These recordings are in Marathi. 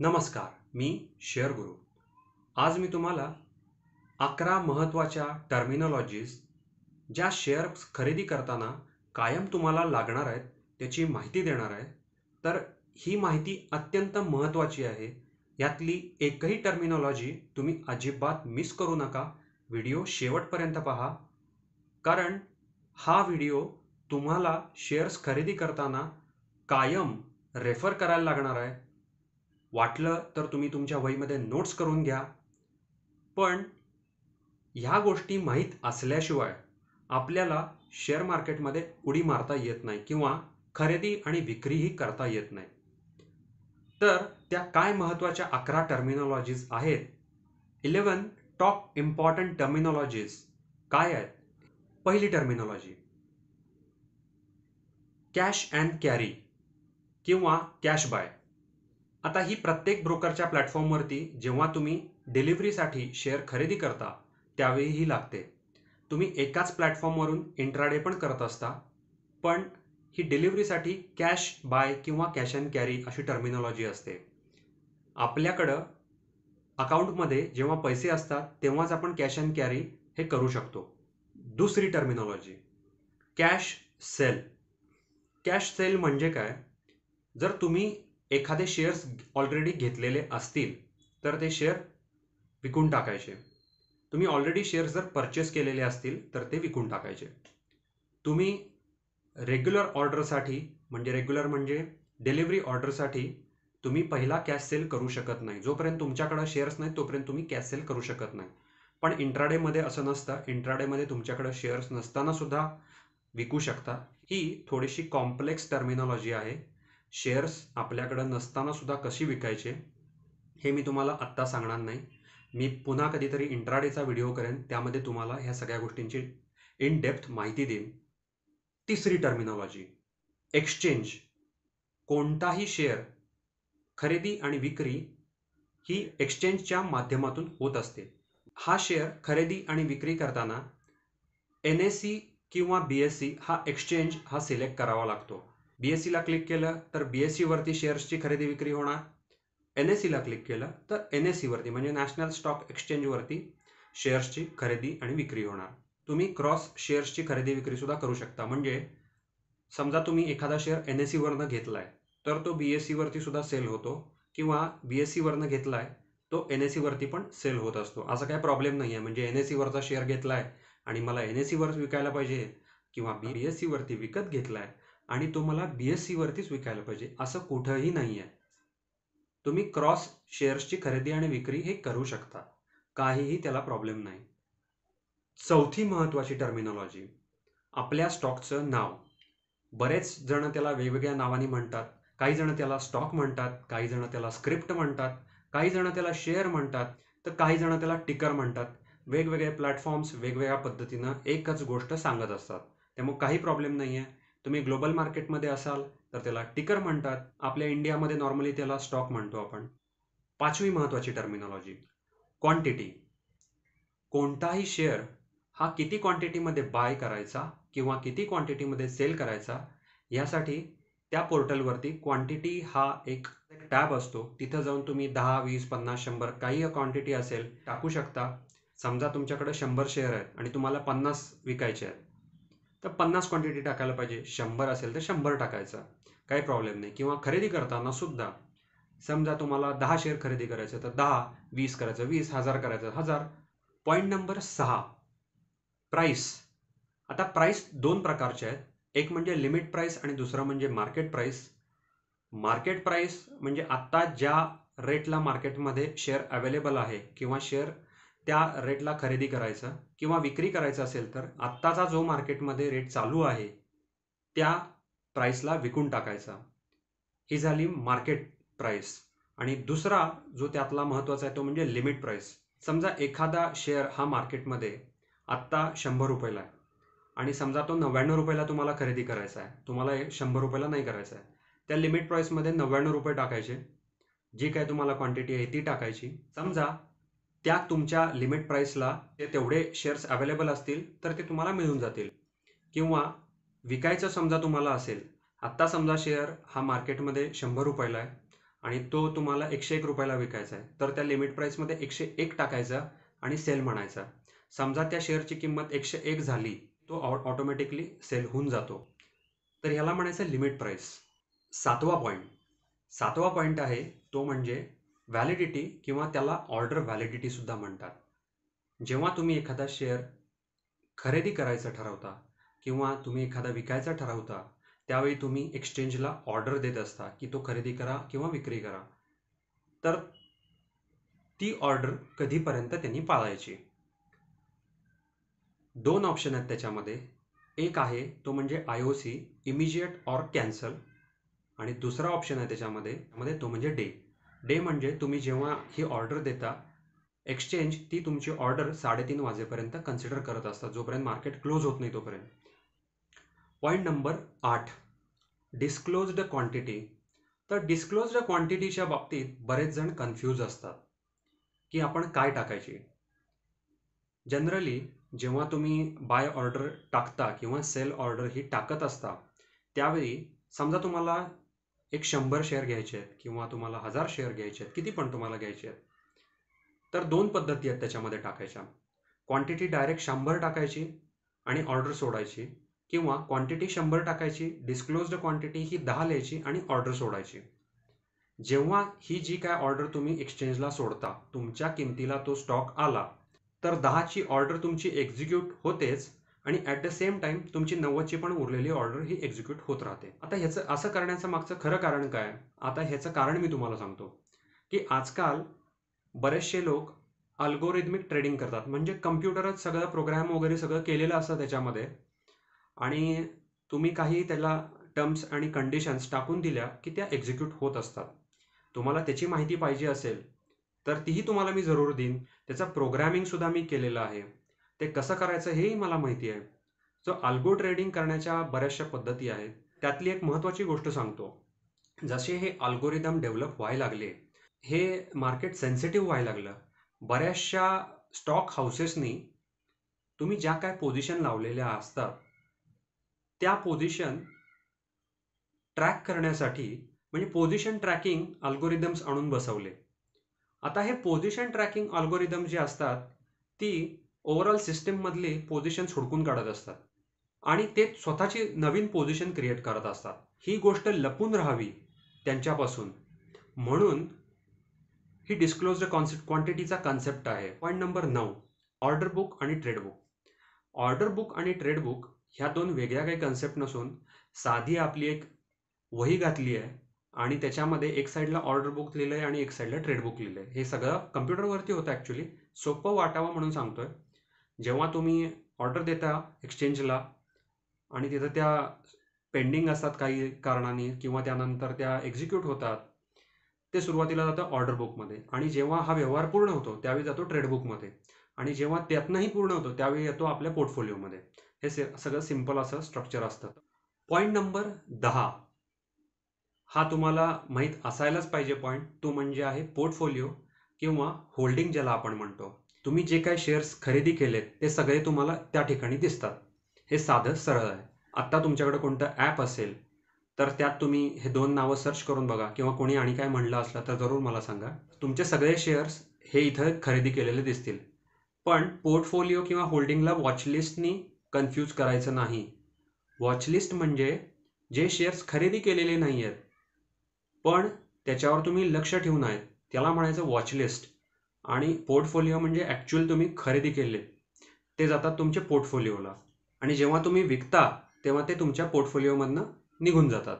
नमस्कार मी शेअर गुरु आज मी तुम्हाला अकरा महत्त्वाच्या टर्मिनॉलॉजीज ज्या शेअर्स खरेदी करताना कायम तुम्हाला लागणार आहेत त्याची माहिती देणार आहे तर ही माहिती अत्यंत महत्त्वाची आहे यातली एकही टर्मिनॉलॉजी तुम्ही अजिबात मिस करू नका व्हिडिओ शेवटपर्यंत पहा कारण हा व्हिडिओ तुम्हाला शेअर्स खरेदी करताना कायम रेफर करायला लागणार आहे वाटलं तर तुम्ही तुमच्या वहीमध्ये नोट्स करून घ्या पण ह्या गोष्टी माहीत असल्याशिवाय आपल्याला शेअर मार्केटमध्ये उडी मारता येत नाही किंवा खरेदी आणि विक्रीही करता येत नाही तर त्या काय महत्त्वाच्या अकरा टर्मिनॉलॉजीज आहेत इलेवन टॉप इम्पॉर्टंट टर्मिनॉलॉजीज काय आहेत पहिली टर्मिनॉलॉजी कॅश अँड कॅरी किंवा कॅश बाय आता ही प्रत्येक ब्रोकरच्या प्लॅटफॉर्मवरती जेव्हा तुम्ही डिलिव्हरीसाठी शेअर खरेदी करता त्यावेळीही लागते तुम्ही एकाच प्लॅटफॉर्मवरून इंट्राडे पण करत असता पण ही डिलिव्हरीसाठी कॅश बाय किंवा कॅश अँड कॅरी अशी टर्मिनॉलॉजी असते आपल्याकडं अकाउंटमध्ये जेव्हा पैसे असतात तेव्हाच आपण कॅश अँड कॅरी हे करू शकतो दुसरी terminology cash sale cash sale म्हणजे काय जर तुम्ही एखादे शेअर्स ऑलरेडी घेतलेले असतील तर ते शेअर विकून टाकायचे तुम्ही ऑलरेडी शेअर्स जर परचेस केलेले असतील तर ते विकून टाकायचे तुम्ही रेग्युलर ऑर्डरसाठी म्हणजे रेग्युलर म्हणजे डिलिव्हरी ऑर्डरसाठी तुम्ही पहिला कॅश सेल करू शकत नाही जोपर्यंत तुमच्याकडं शेअर्स नाहीत तोपर्यंत तुम्ही कॅश सेल करू शकत नाही पण इंट्राडेमध्ये असं नसतं इंट्राडेमध्ये तुमच्याकडं शेअर्स नसताना सुद्धा विकू शकता ही थोडीशी कॉम्प्लेक्स टर्मिनॉलॉजी आहे शेअर्स आपल्याकडं नसताना सुद्धा कशी विकायचे हे मी तुम्हाला आत्ता सांगणार नाही मी पुन्हा कधीतरी इंट्राडेचा व्हिडिओ करेन त्यामध्ये तुम्हाला ह्या सगळ्या गोष्टींची इन डेप्थ माहिती देईन तिसरी टर्मिनॉलॉजी एक्सचेंज कोणताही शेअर खरेदी आणि विक्री ही एक्सचेंजच्या माध्यमातून होत असते हा शेअर खरेदी आणि विक्री करताना एन एस सी किंवा बी एस सी हा एक्सचेंज हा सिलेक्ट करावा लागतो बी एस सीला क्लिक केलं तर बी एस शेअर्सची खरेदी विक्री होणार एन एस सीला क्लिक केलं तर एन एस सीवरती म्हणजे नॅशनल स्टॉक एक्सचेंजवरती शेअर्सची खरेदी आणि विक्री होणार तुम्ही क्रॉस शेअर्सची खरेदी विक्रीसुद्धा करू शकता म्हणजे समजा तुम्ही एखादा शेअर एन एस सीवरनं घेतला आहे तर तो बी एस सुद्धा सेल होतो किंवा बी एस सीवरनं घेतला तो एन एस सीवरती पण सेल होत असतो असा काही प्रॉब्लेम नाही आहे म्हणजे एन एस सीवरचा शेअर घेतला आहे आणि मला एन एस सीवर विकायला पाहिजे किंवा बी एस विकत घेतलाय आणि तो मला बी एस विकायला पाहिजे असं कुठंही नाही आहे तुम्ही क्रॉस शेअर्सची खरेदी आणि विक्री हे करू शकता काहीही त्याला प्रॉब्लेम नाही चौथी महत्त्वाची टर्मिनॉलॉजी आपल्या स्टॉकचं नाव बरेच जण त्याला वेगवेगळ्या नावाने म्हणतात काही जण त्याला स्टॉक म्हणतात काही जण त्याला स्क्रिप्ट म्हणतात काही जण त्याला शेअर म्हणतात तर काही जण त्याला टिकर म्हणतात वेगवेगळे प्लॅटफॉर्म्स वेगवेगळ्या पद्धतीनं एकच गोष्ट सांगत असतात त्यामुळे काही प्रॉब्लेम नाही आहे तुम्ही ग्लोबल मार्केटमध्ये असाल तर त्याला टिकर म्हणतात आपल्या इंडियामध्ये नॉर्मली त्याला स्टॉक म्हणतो आपण पाचवी महत्त्वाची टर्मिनॉलॉजी क्वांटिटी कोणताही शेअर हा किती क्वांटिटीमध्ये बाय करायचा किंवा किती क्वांटिटीमध्ये सेल करायचा यासाठी त्या पोर्टलवरती क्वांटिटी हा एक टॅब असतो तिथं जाऊन तुम्ही दहा वीस पन्नास शंभर काही क्वांटिटी असेल टाकू शकता समजा तुमच्याकडे शंभर शेअर आहेत आणि तुम्हाला पन्नास विकायचे आहेत तर पन्नास क्वांटिटी टाकायला पाहिजे शंभर असेल तर शंभर टाकायचा काही प्रॉब्लेम नाही किंवा खरेदी करताना सुद्धा समजा तुम्हाला दहा शेअर खरेदी करायचं तर दहा वीस करायचं वीस हजार करायचं हजार पॉईंट नंबर सहा प्राईस आता प्राईस दोन प्रकारचे आहेत एक म्हणजे लिमिट प्राईस आणि दुसरं म्हणजे मार्केट प्राईस मार्केट प्राईस म्हणजे आत्ता ज्या रेटला मार्केटमध्ये शेअर अवेलेबल आहे किंवा शेअर त्या रेटला खरेदी करायचं किंवा विक्री करायचं असेल तर आत्ताचा जो मार्केटमध्ये रेट चालू आहे त्या प्राईसला विकून टाकायचा ही झाली मार्केट प्राईस आणि दुसरा जो त्यातला महत्त्वाचा आहे तो म्हणजे लिमिट प्राईस समजा एखादा शेअर हा मार्केटमध्ये आत्ता शंभर रुपयाला आहे आणि समजा तो नव्याण्णव रुपयाला तुम्हाला खरेदी करायचा आहे तुम्हाला शंभर रुपयाला नाही करायचा आहे त्या लिमिट प्राईसमध्ये नव्याण्णव रुपये टाकायचे जी काय तुम्हाला क्वांटिटी आहे ती टाकायची समजा त्या तुमच्या लिमिट प्राईसला ते तेवढे शेअर्स अवेलेबल असतील तर ते तुम्हाला मिळून जातील किंवा विकायचं समजा तुम्हाला असेल आत्ता समजा शेअर हा मार्केटमध्ये शंभर रुपयाला आहे आणि तो तुम्हाला एकशे एक रुपयाला विकायचा आहे तर त्या लिमिट प्राईसमध्ये एकशे एक टाकायचा आणि सेल म्हणायचा समजा त्या शेअरची किंमत एकशे एक झाली तो ऑ ऑटोमॅटिकली सेल होऊन जातो तर ह्याला म्हणायचं लिमिट प्राईस सातवा पॉईंट सातवा पॉईंट आहे तो म्हणजे व्हॅलिडिटी किंवा त्याला ऑर्डर व्हॅलिडिटीसुद्धा म्हणतात जेव्हा तुम्ही एखादा शेअर खरेदी करायचं ठरवता किंवा तुम्ही एखादा विकायचा ठरवता त्यावेळी तुम्ही एक्सचेंजला ऑर्डर देत असता की तो खरेदी करा किंवा विक्री करा तर ती ऑर्डर कधीपर्यंत त्यांनी पाळायची दोन ऑप्शन आहेत त्याच्यामध्ये एक आहे तो म्हणजे I O C immediate or cancel आणि दुसरा ऑप्शन आहे त्याच्यामध्ये मध्ये तो म्हणजे डे डे म्हणजे तुम्ही जेव्हा ही ऑर्डर देता एक्सचेंज ती तुमची ऑर्डर साडेतीन वाजेपर्यंत कन्सिडर करत असतात जोपर्यंत मार्केट क्लोज होत नाही तोपर्यंत पॉईंट नंबर आठ डिस्क्लोज्ड क्वांटिटी तर डिस्क्लोज्ड क्वांटिटीच्या बाबतीत बरेच जण कन्फ्यूज असतात की आपण काय टाकायची जनरली जेव्हा तुम्ही बाय ऑर्डर टाकता किंवा सेल ऑर्डर ही टाकत असता त्यावेळी समजा तुम्हाला एक शंभर शेअर घ्यायचे आहेत किंवा तुम्हाला हजार शेअर घ्यायचे आहेत किती पण तुम्हाला घ्यायचे आहेत तर दोन पद्धती आहेत त्याच्यामध्ये टाकायच्या क्वांटिटी डायरेक्ट शंभर टाकायची आणि ऑर्डर सोडायची किंवा क्वांटिटी शंभर टाकायची डिस्क्लोज्ड क्वांटिटी ही दहा लिहायची आणि ऑर्डर सोडायची जेव्हा ही जी काय ऑर्डर तुम्ही एक्सचेंजला सोडता तुमच्या किमतीला तो स्टॉक आला तर दहाची ऑर्डर तुमची एक्झिक्यूट होतेच आणि ॲट द सेम टाईम तुमची नव्वदची पण उरलेली ऑर्डर ही एक्झिक्यूट होत राहते आता ह्याचं असं करण्याचं मागचं खरं कारण काय आता ह्याचं कारण मी तुम्हाला सांगतो की आजकाल बरेचसे लोक अल्गोरिदमिक ट्रेडिंग करतात म्हणजे कम्प्युटरच सगळं प्रोग्रॅम वगैरे सगळं केलेलं असतं त्याच्यामध्ये आणि तुम्ही काही त्याला टर्म्स आणि कंडिशन्स टाकून दिल्या की त्या एक्झिक्यूट होत असतात तुम्हाला त्याची माहिती पाहिजे असेल तर तीही तुम्हाला मी जरूर देईन त्याचा प्रोग्रॅमिंगसुद्धा मी केलेलं आहे ते कसं करायचं हेही मला माहिती आहे सो अल्गो ट्रेडिंग करण्याच्या बऱ्याचशा पद्धती आहेत त्यातली एक महत्वाची गोष्ट सांगतो जसे हे अल्गोरिदम डेव्हलप व्हायला लागले हे मार्केट सेन्सिटिव्ह व्हायला लागलं बऱ्याचशा स्टॉक हाऊसेसनी तुम्ही ज्या काय पोझिशन लावलेल्या असतात त्या पोझिशन ट्रॅक करण्यासाठी म्हणजे पोझिशन ट्रॅकिंग अल्गोरिदम्स आणून बसवले आता हे पोझिशन ट्रॅकिंग अल्गोरिदम जे असतात ती ओव्हरऑल सिस्टीममधली पोझिशन्स हुडकून काढत असतात आणि ते स्वतःची नवीन पोझिशन क्रिएट करत असतात ही गोष्ट लपून राहावी त्यांच्यापासून म्हणून ही डिस्क्लोज्ड कॉन्सेप्ट क्वांटिटीचा कन्सेप्ट आहे पॉईंट नंबर नऊ ऑर्डर बुक आणि ट्रेड बुक ऑर्डर बुक आणि ट्रेड बुक ह्या दोन वेगळ्या काही कन्सेप्ट नसून साधी आपली एक वही घातली आहे आणि त्याच्यामध्ये एक साईडला ऑर्डर बुक लिहिलं आहे आणि एक साईडला ट्रेड बुक लिहिलं आहे हे सगळं कम्प्युटरवरती होतं ॲक्च्युली सोपं वाटावं म्हणून सांगतोय जेव्हा तुम्ही ऑर्डर देता एक्सचेंजला आणि तिथं त्या पेंडिंग असतात काही कारणाने किंवा त्यानंतर त्या एक्झिक्यूट होतात ते सुरुवातीला जातं ऑर्डर बुकमध्ये आणि जेव्हा हा व्यवहार पूर्ण होतो त्यावेळी जातो ट्रेड बुकमध्ये आणि जेव्हा त्यातनंही पूर्ण होतो त्यावेळी येतो आपल्या पोर्टफोलिओमध्ये हे सगळं सिम्पल असं स्ट्रक्चर असतं पॉईंट नंबर दहा हा तुम्हाला माहीत असायलाच पाहिजे पॉईंट तो म्हणजे आहे पोर्टफोलिओ किंवा होल्डिंग ज्याला आपण म्हणतो तुम्ही जे काही शेअर्स खरेदी केलेत ते सगळे तुम्हाला त्या ठिकाणी दिसतात हे साधं सरळ आहे आत्ता तुमच्याकडे कोणतं ॲप असेल तर त्यात तुम्ही हे दोन नावं सर्च करून बघा किंवा कोणी आणि काय म्हणलं असलं तर जरूर मला सांगा तुमचे सगळे शेअर्स हे इथं खरेदी केलेले दिसतील पण पोर्टफोलिओ किंवा होल्डिंगला वॉचलिस्टनी कन्फ्यूज करायचं नाही वॉचलिस्ट म्हणजे जे शेअर्स खरेदी केलेले नाही आहेत पण त्याच्यावर तुम्ही लक्ष ठेवून आहेत त्याला म्हणायचं वॉचलिस्ट आणि पोर्टफोलिओ म्हणजे ॲक्च्युअल तुम्ही खरेदी केले ते जातात तुमचे पोर्टफोलिओला आणि जेव्हा तुम्ही विकता तेव्हा ते तुमच्या पोर्टफोलिओमधनं निघून जातात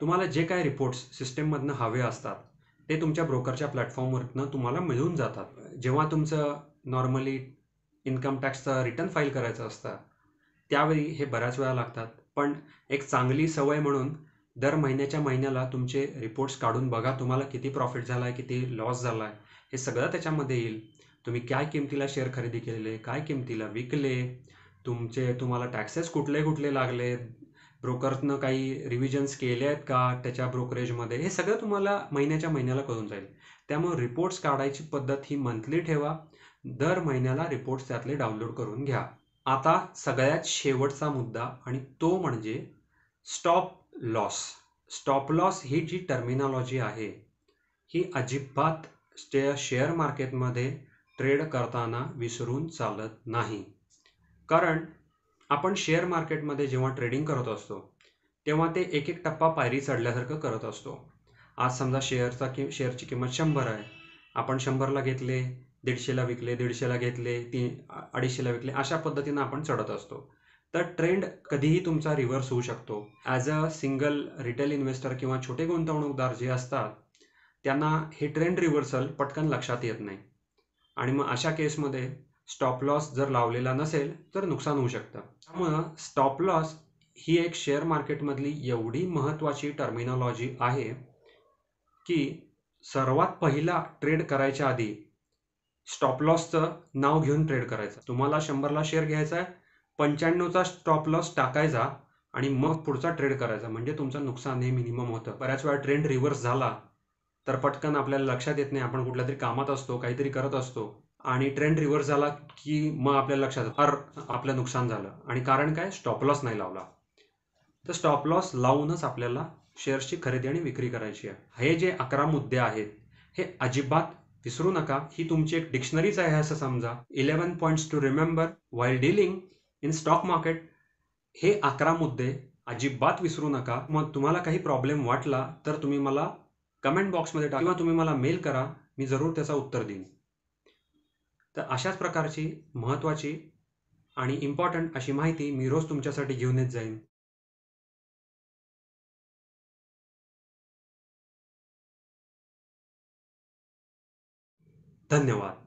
तुम्हाला जे काय रिपोर्ट्स सिस्टीममधनं हवे असतात ते तुमच्या ब्रोकरच्या प्लॅटफॉर्मवरनं तुम्हाला मिळून जातात जेव्हा तुमचं नॉर्मली इन्कम टॅक्सचं रिटर्न फाईल करायचं असतं त्यावेळी हे बऱ्याच वेळा लागतात पण एक चांगली सवय म्हणून दर महिन्याच्या महिन्याला तुमचे रिपोर्ट्स काढून बघा तुम्हाला किती प्रॉफिट झाला आहे किती लॉस झाला आहे हे सगळं त्याच्यामध्ये येईल तुम्ही काय किमतीला शेअर खरेदी केले काय किमतीला विकले तुमचे तुम्हाला टॅक्सेस कुठले कुठले लागले ब्रोकरनं काही रिव्हिजन्स केले आहेत का त्याच्या ब्रोकरेजमध्ये हे सगळं तुम्हाला महिन्याच्या महिन्याला कळून जाईल त्यामुळे रिपोर्ट्स काढायची पद्धत ही मंथली ठेवा दर महिन्याला रिपोर्ट्स त्यातले डाउनलोड करून घ्या आता सगळ्यात शेवटचा मुद्दा आणि तो म्हणजे स्टॉप लॉस स्टॉप लॉस ही जी टर्मिनॉलॉजी आहे ही अजिबात स्टे शेअर मार्केटमध्ये ट्रेड करताना विसरून चालत नाही कारण आपण शेअर मार्केटमध्ये जेव्हा ट्रेडिंग करत असतो तेव्हा ते एक एक टप्पा पायरी चढल्यासारखं करत असतो आज समजा शेअरचा कि शेअरची किंमत शंभर आहे आपण शंभरला घेतले दीडशेला विकले दीडशेला घेतले तीन अडीचशेला विकले अशा पद्धतीनं आपण चढत असतो तर ट्रेंड कधीही तुमचा रिव्हर्स होऊ शकतो as a single retail investor किंवा छोटे गुंतवणूकदार जे असतात त्यांना हे ट्रेंड रिव्हर्सल पटकन लक्षात येत नाही आणि मग अशा केसमध्ये स्टॉप लॉस जर लावलेला नसेल तर नुकसान होऊ शकतं त्यामुळं स्टॉप लॉस ही एक शेअर मार्केटमधली एवढी महत्त्वाची टर्मिनॉलॉजी आहे की सर्वात पहिला ट्रेड करायच्या आधी स्टॉप लॉसचं नाव घेऊन ट्रेड करायचं तुम्हाला शंभरला शेअर घ्यायचा आहे पंच्याण्णवचा स्टॉप लॉस टाकायचा आणि मग पुढचा ट्रेड करायचा म्हणजे तुमचं नुकसान हे मिनिमम होतं बऱ्याच वेळा ट्रेंड रिव्हर्स झाला तर पटकन आपल्याला लक्षात येत नाही आपण कुठल्या तरी कामात असतो काहीतरी करत असतो आणि ट्रेंड रिव्हर्स झाला की मग आपल्याला लक्षात अर आपलं नुकसान झालं आणि कारण काय स्टॉप लॉस नाही लावला तर स्टॉप लॉस लावूनच आपल्याला शेअर्सची खरेदी आणि विक्री करायची आहे हे जे अकरा मुद्दे आहेत हे अजिबात विसरू नका ही तुमची एक डिक्शनरीच आहे असं समजा eleven points to remember while dealing in stock market हे अकरा मुद्दे अजिबात विसरू नका मग तुम्हाला काही प्रॉब्लेम वाटला तर तुम्ही मला कमेंट बॉक्समध्ये टाका किंवा तुम्ही मला मेल करा मी जरूर त्याचा उत्तर देईन तर अशाच प्रकारची महत्त्वाची आणि इम्पॉर्टंट अशी माहिती मी रोज तुमच्यासाठी घेऊन येत जाईन धन्यवाद